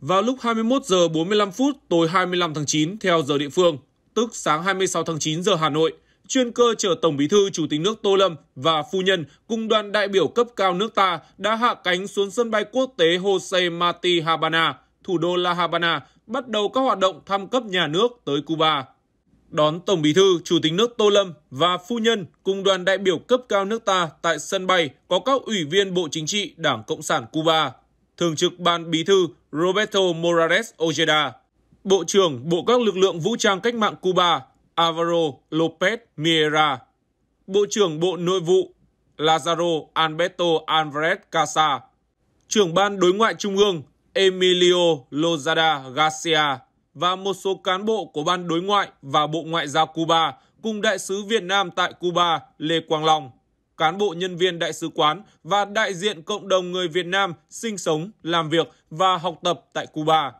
vào lúc 21 giờ 45 phút tối 25 tháng 9 theo giờ địa phương, tức sáng 26 tháng 9 giờ Hà Nội, chuyên cơ chở Tổng Bí thư Chủ tịch nước Tô Lâm và phu nhân cùng đoàn đại biểu cấp cao nước ta đã hạ cánh xuống sân bay quốc tế Jose Marti Habana, thủ đô La Habana, bắt đầu các hoạt động thăm cấp nhà nước tới Cuba. Đón Tổng Bí thư Chủ tịch nước Tô Lâm và phu nhân cùng đoàn đại biểu cấp cao nước ta tại sân bay có các ủy viên Bộ Chính trị Đảng Cộng sản Cuba. Thường trực Ban Bí thư Roberto Morales Ojeda, Bộ trưởng Bộ các lực lượng vũ trang cách mạng Cuba Alvaro Lopez Miera, Bộ trưởng Bộ Nội vụ Lazaro Alberto Alvarez Casa, trưởng ban đối ngoại trung ương Emilio Lozada Garcia và một số cán bộ của Ban Đối ngoại và Bộ Ngoại giao Cuba cùng Đại sứ Việt Nam tại Cuba Lê Quang Long cán bộ nhân viên đại sứ quán và đại diện cộng đồng người Việt Nam sinh sống, làm việc và học tập tại Cuba.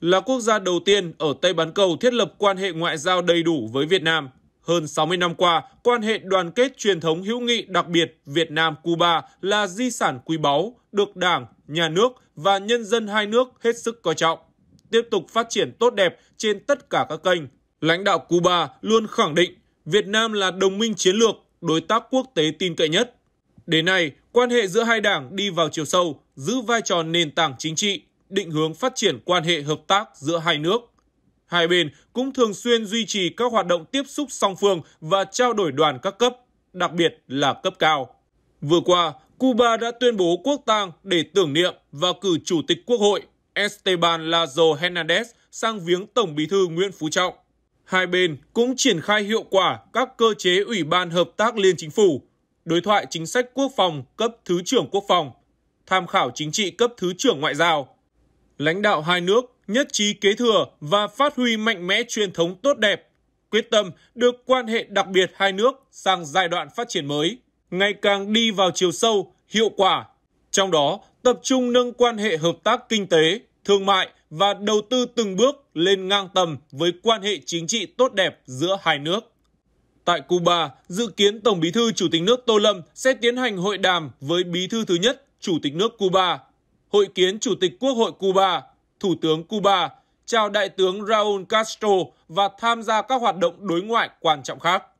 Là quốc gia đầu tiên ở Tây Bán Cầu thiết lập quan hệ ngoại giao đầy đủ với Việt Nam. Hơn 60 năm qua, quan hệ đoàn kết truyền thống hữu nghị đặc biệt Việt Nam-Cuba là di sản quý báu, được Đảng, Nhà nước và nhân dân hai nước hết sức coi trọng. Tiếp tục phát triển tốt đẹp trên tất cả các kênh. Lãnh đạo Cuba luôn khẳng định Việt Nam là đồng minh chiến lược đối tác quốc tế tin cậy nhất. Đến nay, quan hệ giữa hai đảng đi vào chiều sâu, giữ vai trò nền tảng chính trị, định hướng phát triển quan hệ hợp tác giữa hai nước. Hai bên cũng thường xuyên duy trì các hoạt động tiếp xúc song phương và trao đổi đoàn các cấp, đặc biệt là cấp cao. Vừa qua, Cuba đã tuyên bố quốc tang để tưởng niệm và cử Chủ tịch Quốc hội Esteban Lazo Hernandez sang viếng Tổng bí thư Nguyễn Phú Trọng hai bên cũng triển khai hiệu quả các cơ chế Ủy ban Hợp tác Liên Chính phủ, đối thoại chính sách quốc phòng cấp Thứ trưởng Quốc phòng, tham khảo chính trị cấp Thứ trưởng Ngoại giao. Lãnh đạo hai nước nhất trí kế thừa và phát huy mạnh mẽ truyền thống tốt đẹp, quyết tâm đưa quan hệ đặc biệt hai nước sang giai đoạn phát triển mới, ngày càng đi vào chiều sâu, hiệu quả. Trong đó, tập trung nâng quan hệ hợp tác kinh tế, thương mại và đầu tư từng bước lên ngang tầm với quan hệ chính trị tốt đẹp giữa hai nước. Tại Cuba, dự kiến Tổng Bí thư Chủ tịch nước Tô Lâm sẽ tiến hành hội đàm với Bí thư thứ nhất Chủ tịch nước Cuba, hội kiến Chủ tịch Quốc hội Cuba, Thủ tướng Cuba, chào Đại tướng Raúl Castro và tham gia các hoạt động đối ngoại quan trọng khác.